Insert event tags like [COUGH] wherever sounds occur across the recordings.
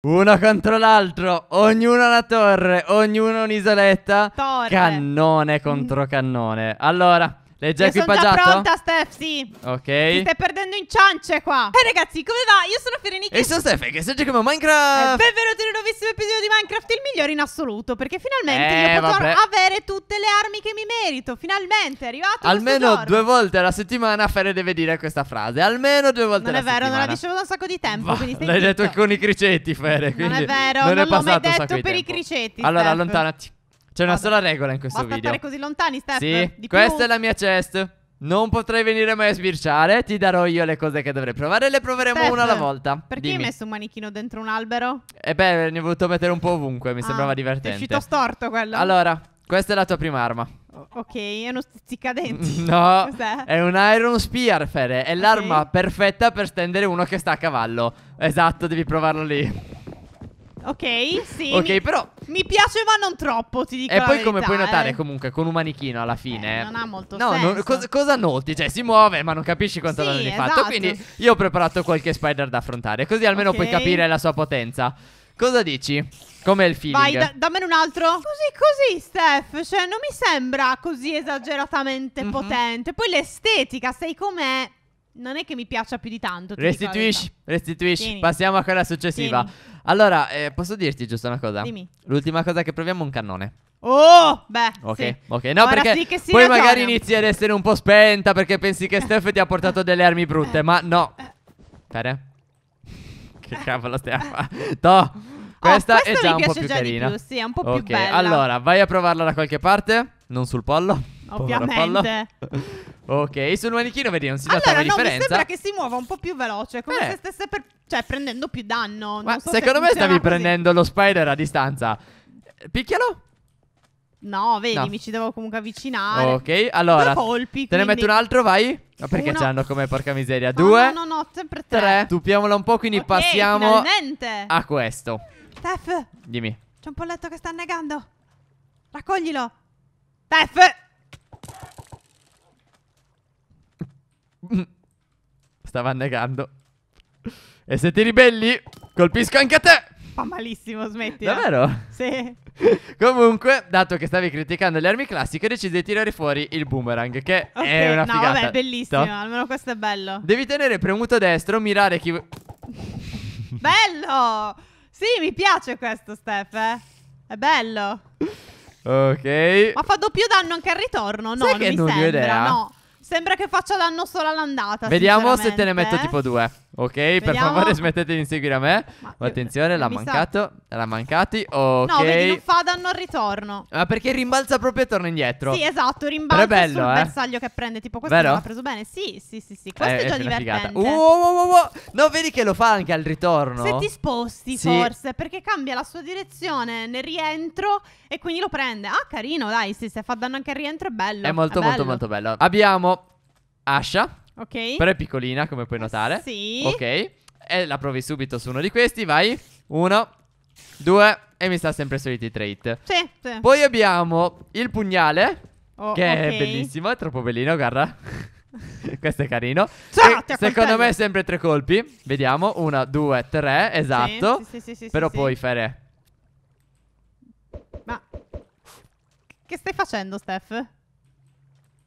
Uno contro l'altro, ognuno una torre, ognuno un'isoletta. Torre. Cannone contro cannone. Allora, L'hai già equipaggiato? Sono già pronta, Steph, sì. Ok. Ti stai perdendo in ciance qua. E eh, ragazzi, come va? Io sono Ferenica. E sono Steph, che sto giocando Minecraft. Eh, benvenuti in un nuovissimo episodio di Minecraft, il migliore in assoluto, perché finalmente eh, io potrò avere tutte le armi che mi merito. Finalmente, è arrivato Almeno due volte alla settimana Fere deve dire questa frase. Almeno due volte alla settimana. Non è vero, non la dicevo da un sacco di tempo, L'hai detto con i cricetti, Fere, Non è vero, non, non l'ho mai detto per tempo. i criceti. Allora, Steph. allontanati. C'è una sola regola in questo Basta video. stare così lontani, Steph. Sì, di questa più. è la mia chest. Non potrei venire mai a sbirciare. Ti darò io le cose che dovrei provare e le proveremo Steph, una alla volta. Perché Dimmi. hai messo un manichino dentro un albero? E eh beh, ne ho voluto mettere un po' ovunque. Mi ah, sembrava divertente. È uscito storto quello. Allora, questa è la tua prima arma. Ok, è uno stuzzicadenti. [LAUGHS] No, Cos'è? è un Iron Spear, Spearfare. È okay. l'arma perfetta per stendere uno che sta a cavallo. Esatto, devi provarlo lì. Ok, sì. Ok, mi, però. Mi piace, ma non troppo, ti dico. E poi, verità, come puoi notare, eh. comunque, con un manichino alla eh, fine. Eh, non ha molto no, senso. No, cosa, cosa, noti? Cioè, si muove, ma non capisci quanto sì, danno esatto. fatto. Quindi, io ho preparato qualche spider da affrontare. Così almeno okay. puoi capire la sua potenza. Cosa dici? Come il feeling? Vai, da- dammene un altro. Così, così, Steph. Cioè, non mi sembra così esageratamente mm-hmm. potente. Poi l'estetica, sai com'è? Non è che mi piaccia più di tanto. Restituisci, restituisci. Tieni. Passiamo a quella successiva. Tieni. Allora, eh, posso dirti giusto una cosa? Dimmi. L'ultima cosa che proviamo è un cannone. Oh, beh. Ok, sì. ok. No, Ora perché sì che si poi ragiona. magari inizi ad essere un po' spenta perché pensi che Steph ti ha portato delle armi brutte, ma no. Tere. [LAUGHS] Che cavolo stai a fare? No. Oh, questa oh, è già un po' più carina. Più, sì, è un po' okay. più bella. Allora, vai a provarla da qualche parte, non sul pollo. Ovviamente. [LAUGHS] ok, sul manichino vedi, non si nota allora, la no, differenza. sembra che si muova un po' più veloce, come eh. se stesse per, cioè, prendendo più danno. Ma so secondo se me stavi così. prendendo lo spider a distanza. Picchialo. No, vedi, no. mi ci devo comunque avvicinare. Ok, allora. Due colpi. Te ne metto un altro, vai. Ma perché ce l'hanno come porca miseria? Due. No, no, no, no sempre tre. Tre. Tupiamola un po', quindi okay, passiamo finalmente. a questo. Tef. Dimmi. C'è un polletto che sta annegando. Raccoglilo. Tef. Stava annegando. E se ti ribelli, colpisco anche a te. Fa malissimo, smettila. Davvero? Sì. [LAUGHS] Comunque, dato che stavi criticando le armi classiche, decidi di tirare fuori il boomerang, che okay, è una no, figata. No, vabbè, bellissimo, Sto? almeno questo è bello. Devi tenere premuto destro, mirare chi... [LAUGHS] bello! Sì, mi piace questo, Steph, eh. È bello. Ok. Ma fa doppio danno anche al ritorno? No, Sai non che mi non sembra, idea. no. Sembra che faccia danno solo all'andata. Vediamo se te ne metto eh. tipo due. Ok, Vediamo. per favore smettete di seguire a me. Ma oh, Attenzione, l'ha mancato. Sa... L'ha mancati. Ok. No, vedi, non fa danno al ritorno. Ma ah, perché rimbalza proprio e torna indietro. Sì, esatto, rimbalza Però bello, sul eh? bersaglio che prende. Tipo, questo l'ha preso bene. Sì, sì, sì, sì. Questo eh, è già divertente. Uh, uh, uh, uh, No, vedi che lo fa anche al ritorno. Se ti sposti, sì. forse, perché cambia la sua direzione nel rientro e quindi lo prende. Ah, carino, dai, sì, se fa danno anche al rientro è bello. È molto, è molto, molto bello. Abbiamo Asha Ok. Però è piccolina, come puoi notare. Sì. Ok. E la provi subito su uno di questi, vai. Uno, due, e mi sta sempre soliti trait. Sì, sì. Poi abbiamo il pugnale, oh, che okay. è bellissimo, è troppo bellino, guarda. [LAUGHS] Questo è carino. Ciao, secondo me è sempre tre colpi. Vediamo. Una, due, tre. Esatto. Sì, sì, sì, Però puoi fare. Ma che stai facendo, Steph?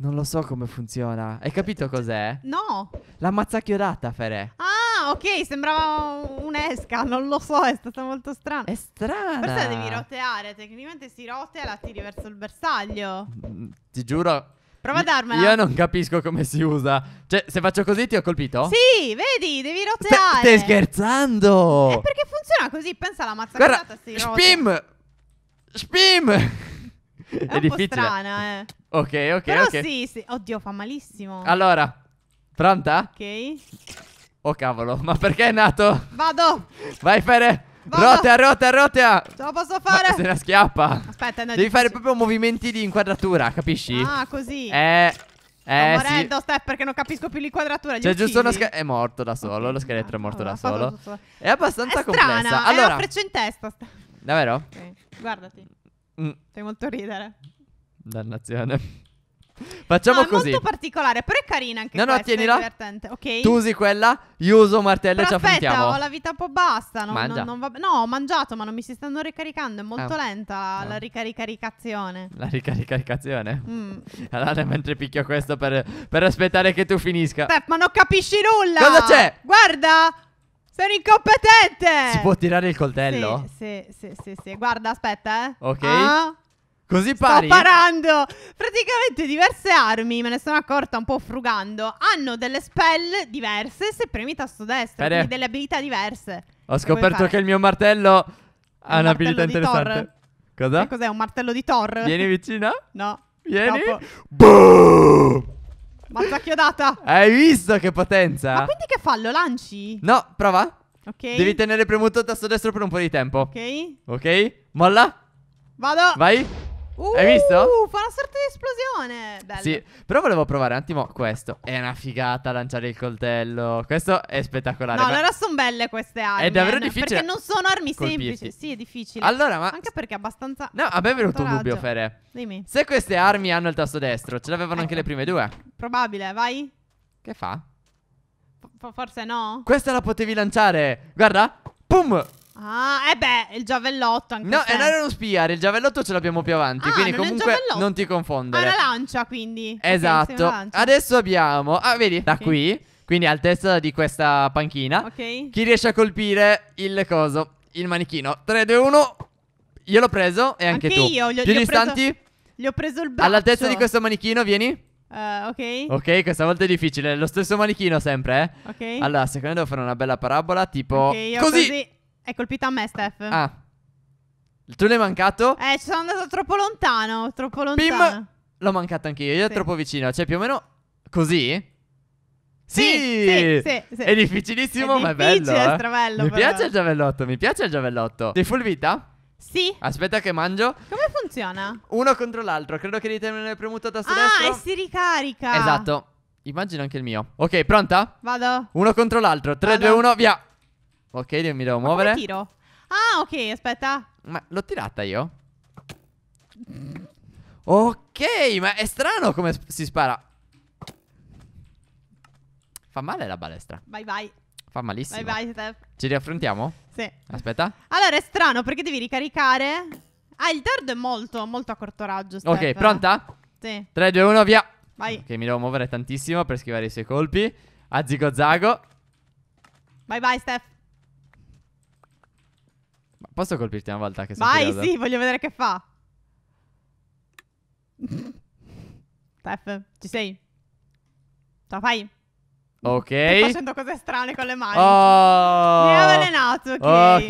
Non lo so come funziona. Hai capito cioè, cos'è? No. La mazza chiodata, Ferè. Ah, ok, sembrava un'esca, non lo so, è stata molto strana. È strana. Forse la devi roteare, tecnicamente si rotea e la tiri verso il bersaglio. Mm, ti giuro. Prova a darmela. Io non capisco come si usa. Cioè, se faccio così ti ho colpito? Sì, vedi, devi roteare. St- stai scherzando? È perché funziona così, pensa alla mazza chiodata. si rotea. Spim! Spim! È, è un difficile. po' strana, eh. Ok, ok, Però ok. sì, sì. Oddio, fa malissimo. Allora, pronta? Ok. Oh cavolo, ma perché è nato? Vado! Vai Fere! Rotea, rotea, rotea! Ce la posso fare? Ma se la schiappa! Aspetta, no, Devi difficile. fare proprio movimenti di inquadratura, capisci? Ah, così! Eh... Eh, Sto morendo, sì. Steph, perché non capisco più l'inquadratura. Cioè, giusto uno scheletro. È morto da solo. Okay. Lo scheletro è morto allora, da solo. È abbastanza è strana, complessa. Allora, è una freccia in testa. Davvero? Ok, guardati. Mm. Fai molto ridere. Dannazione. [LAUGHS] Facciamo no, è così. molto particolare, però è carina anche No, no, questa, tienila. è divertente. Ok. Tu usi quella, io uso martello Però e ci aspetta, affrontiamo. ho la vita un po' basta. Non, non- non va- no, ho mangiato, ma non mi si stanno ricaricando. È molto Ah. lenta la, ah. la ricaricaricazione. La ricaricazione. Mm. [LAUGHS] Allora, mentre picchio questo per, per aspettare che tu finisca. Steph, ma non capisci nulla! Cosa c'è? Guarda! Sono incompetente! Si può tirare il coltello? Sì, sì, sì, sì, sì. Guarda, aspetta, eh. Ok. Ah. Così pari? Sto parando! Praticamente diverse armi, me ne sono accorta un po' frugando, hanno delle spell diverse se premi tasto destro, Bene. quindi delle abilità diverse. Ho scoperto che il mio martello un ha un'abilità interessante. Cosa? Che cos'è? Un martello di Thor? Vieni vicino? No. Vieni. Boom! Mazza chiodata. Hai visto che potenza? Ma quindi che fa? Lo lanci? No, prova. Ok. Devi tenere premuto il tasto destro per un po' di tempo. Ok. Ok. Molla. Vado. Vai. Uh, Hai visto? Uh, fa una sorta di esplosione. Bello. Sì, però volevo provare un attimo questo. È una figata lanciare il coltello. Questo è spettacolare. No, ma... allora sono belle queste armi. È davvero eh, difficile. Perché non sono armi colpirti. semplici. Sì, è difficile. Allora, ma. Anche perché è abbastanza. No, a me è venuto un dubbio, Fere. Dimmi. Se queste armi hanno il tasto destro, ce l'avevano ecco. anche le prime due? Probabile, vai. Che fa? F forse no. Questa la potevi lanciare. Guarda. Pum! Ah, eh beh, il giavellotto anche No, e eh, non era uno spiare, il giavellotto ce l'abbiamo più avanti, ah, quindi non comunque non ti confondere. Ah, la lancia, quindi. Esatto. Okay, lancia. Adesso abbiamo Ah, vedi, da qui, quindi altezza di questa panchina. Ok. Chi riesce a colpire il coso, il manichino. 3 2 1. Io l'ho preso e anche, anche tu. io, gli, Più gli distanti? Preso, gli ho preso il braccio. All'altezza di questo manichino, vieni. Uh, ok. Ok, questa volta è difficile. Lo stesso manichino sempre, eh. Ok. Allora, secondo me devo fare una bella parabola, tipo okay, così. così. È colpito a me, Steph. Ah. Tu l'hai mancato? Eh, ci sono andato troppo lontano. Troppo lontano. Bim! l'ho mancato anch'io. Io sì. è troppo vicino. Cioè, più o meno così? Sì, sì, sì, sì È difficilissimo, è ma è bello. Eh? Stravello, mi piace il giavellotto. Mi piace il giavellotto. Sei full vita? Sì. Aspetta che mangio. Come funziona? Uno contro l'altro. Credo che di tenere premuto tasto ah, destro. Ah, e si ricarica. Esatto. Immagino anche il mio. Ok, pronta? Vado. Uno contro l'altro. 3, Vado. 2, 1, via. Ok, io mi devo Ma muovere. Come tiro? Ah, ok, aspetta. Ma l'ho tirata io? Ok, ma è strano come si spara. Fa male la balestra. Vai vai Fa malissimo. Vai vai Steph. Ci riaffrontiamo? Sì. Aspetta. Allora è strano perché devi ricaricare. Ah, il dardo è molto, molto a corto raggio. Steph. Ok, pronta? Sì. 3, 2, 1, via. Vai. Ok, mi devo muovere tantissimo per schivare i suoi colpi. A zigo zago. Bye bye, Steph. Ma posso colpirti una volta che sei Vai, curiosa? sì, voglio vedere che fa. Tef, ci sei? Ce la fai? Ok. Stai facendo cose strane con le mani. Oh. Mi ha avvelenato. Okay.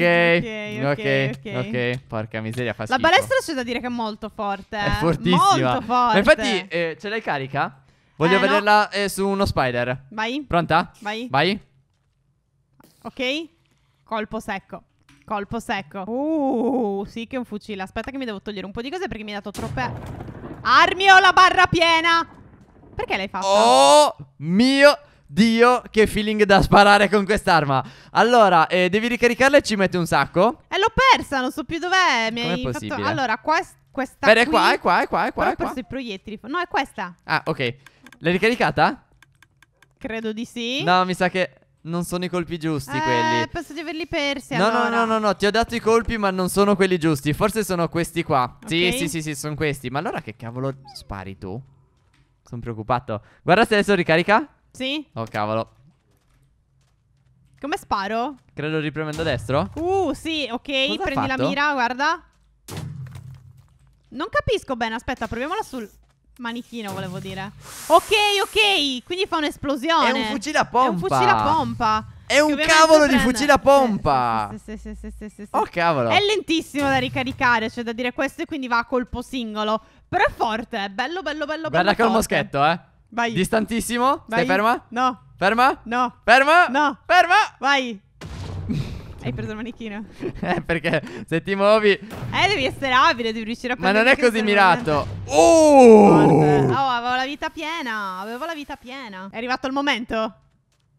Okay. ok. ok. Ok. Porca miseria. Fa schifo. La balestra c'è da dire che è molto forte. Eh. È fortissima. Eh. Molto forte. Ma infatti, eh, ce l'hai carica? Voglio eh, vederla no. Eh, su uno spider. Vai. Pronta? Vai. Vai. Ok. Colpo secco. Colpo secco. Uh, sì che è un fucile. Aspetta che mi devo togliere un po' di cose perché mi ha dato troppe... Armi ho la barra piena! Perché l'hai fatta? Oh mio Dio, che feeling da sparare con quest'arma. Allora, eh, devi ricaricarla e ci mette un sacco. E l'ho persa, non so più dov'è. Mi Com'è hai possibile? fatto. Allora, qua, questa. Per qui... qua, è qua, è qua, è qua. ho perso i proiettili. No, è questa. Ah, ok. L'hai ricaricata? Credo di sì. No, mi sa che. Non sono i colpi giusti eh, quelli. penso di averli persi. No, allora. no, no, no, no, ti ho dato i colpi, ma non sono quelli giusti. Forse sono questi qua. Okay. Sì, sì, sì, sì, sono questi. Ma allora che cavolo spari tu? Sono preoccupato. Guarda se adesso ricarica. Sì. Oh, cavolo. Come sparo? Credo ripremendo destro. Uh, sì, ok. Cosa Prendi la mira, guarda. Non capisco bene. Aspetta, proviamola sul. Manichino volevo dire. Ok, ok. Quindi fa un'esplosione. È un fucile a pompa. È un fucile a pompa. È un cavolo prende. di fucile a pompa. Sì, sì, sì, oh, cavolo. È lentissimo da ricaricare, cioè da dire questo e quindi va a colpo singolo. Però è forte, bello, bello, bello. Guarda che è un moschetto, eh. Vai. Distantissimo. Vai. Stai ferma? No. Ferma? No. Ferma? No. Ferma? Vai. Hai preso il manichino. [LAUGHS] eh, perché se ti muovi... Eh, devi essere abile, devi riuscire a Ma non è così mirato. Oh! oh, avevo la vita piena, avevo la vita piena. È arrivato il momento.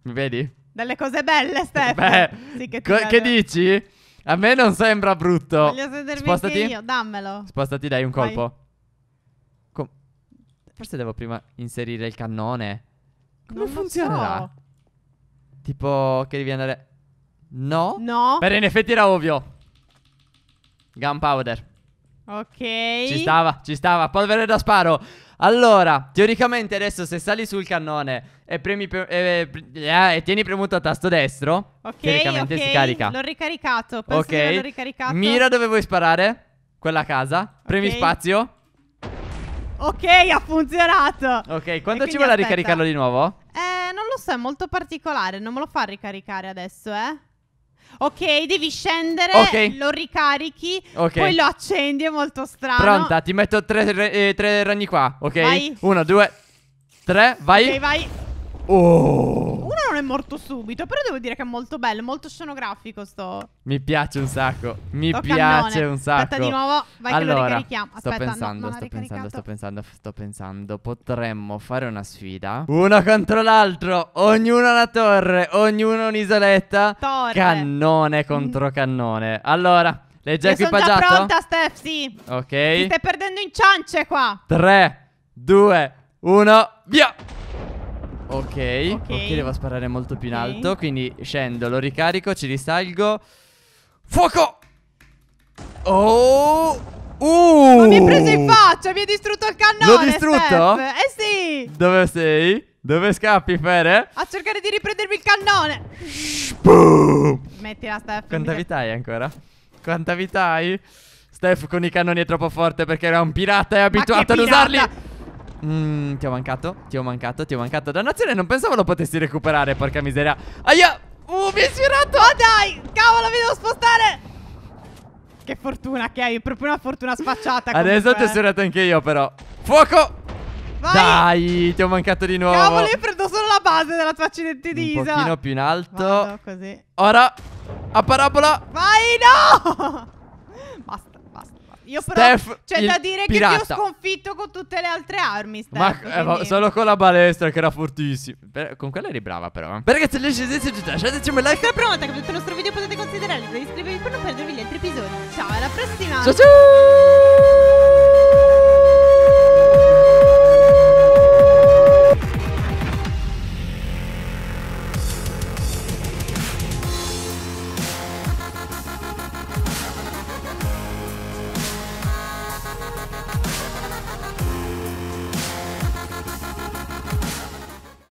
Mi vedi? Delle cose belle, Steph. Beh, sì, che, che dici? A me non sembra brutto. Voglio sedermi Spostati. io, dammelo. Spostati, dai un colpo. Vai. Forse devo prima inserire il cannone. Come non funzionerà? So. Tipo che devi andare No. No. Però in effetti era ovvio. Gunpowder. Ok. Ci stava, ci stava. Polvere da sparo. Allora, teoricamente adesso se sali sul cannone e, premi pre e, e, e tieni premuto a tasto destro, okay, teoricamente okay. si carica. L'ho ricaricato, penso okay. l'ho ricaricato. Mira dove vuoi sparare, quella casa, premi okay. spazio. Ok, ha funzionato. Ok, quando ci vuole ricaricarlo di nuovo? Eh, non lo so, è molto particolare, non me lo fa ricaricare adesso, eh. Ok, devi scendere, Ok. lo ricarichi, Ok. poi lo accendi, è molto strano. Pronta, ti metto tre, re- eh, tre ragni qua, ok? Vai. Uno, due, tre, vai. Ok, vai. Oh. Uno non è morto subito, però devo dire che è molto bello, molto scenografico sto. Mi piace un sacco. Mi sto piace cannone. un sacco. Aspetta di nuovo, vai allora, che lo ricarichiamo. Aspetta, sto pensando, no, sto pensando, sto pensando, sto pensando. Potremmo fare una sfida. Uno contro l'altro, ognuno una torre, ognuno un'isoletta. Torre. Cannone contro mm. cannone. Allora, legge equipaggiato. Sono già pronta, Steph, sì. Ok. Ti stai perdendo in ciance qua. 3 2 1 via. Ok, ok, devo sparare molto più in alto. Quindi scendo, lo ricarico, ci risalgo. Fuoco! Oh! Uh! Ma mi hai preso in uh! faccia, mi hai distrutto il cannone. L'ho distrutto? Steph. Eh sì! Dove sei? Dove scappi, Fere? A cercare di riprendermi il cannone. Smettila, Steph. Quanta vita hai ancora? Quanta vita hai? Steph con i cannoni è troppo forte perché era un pirata e è abituato ad pirata! usarli. Mmm, ti ho mancato, ti ho mancato, ti ho mancato. Dannazione, non pensavo lo potessi recuperare, porca miseria. Aia! Uh, mi hai sfirato! Oh dai! Cavolo, mi devo spostare! Che fortuna che hai, proprio una fortuna sfacciata. Adesso ti ho eh. sfiorato anche io, però. Fuoco! Vai. Dai, ti ho mancato di nuovo. Cavolo, io prendo solo la base della tua accidente di Un pochino più in alto. Vado, così. Ora, a parabola. Vai, no! Io però c'è da dire pirata. che ti ho sconfitto con tutte le altre armi. Steph, Ma eh, solo con la balestra, che era fortissima. Con quella eri brava, però. se le Beh, ragazzi, lasciateci un like. Sono pronta, come tutto il nostro video potete considerare. Iscrivetevi per non perdervi gli altri episodi. Ciao, alla prossima. Ciao ciao.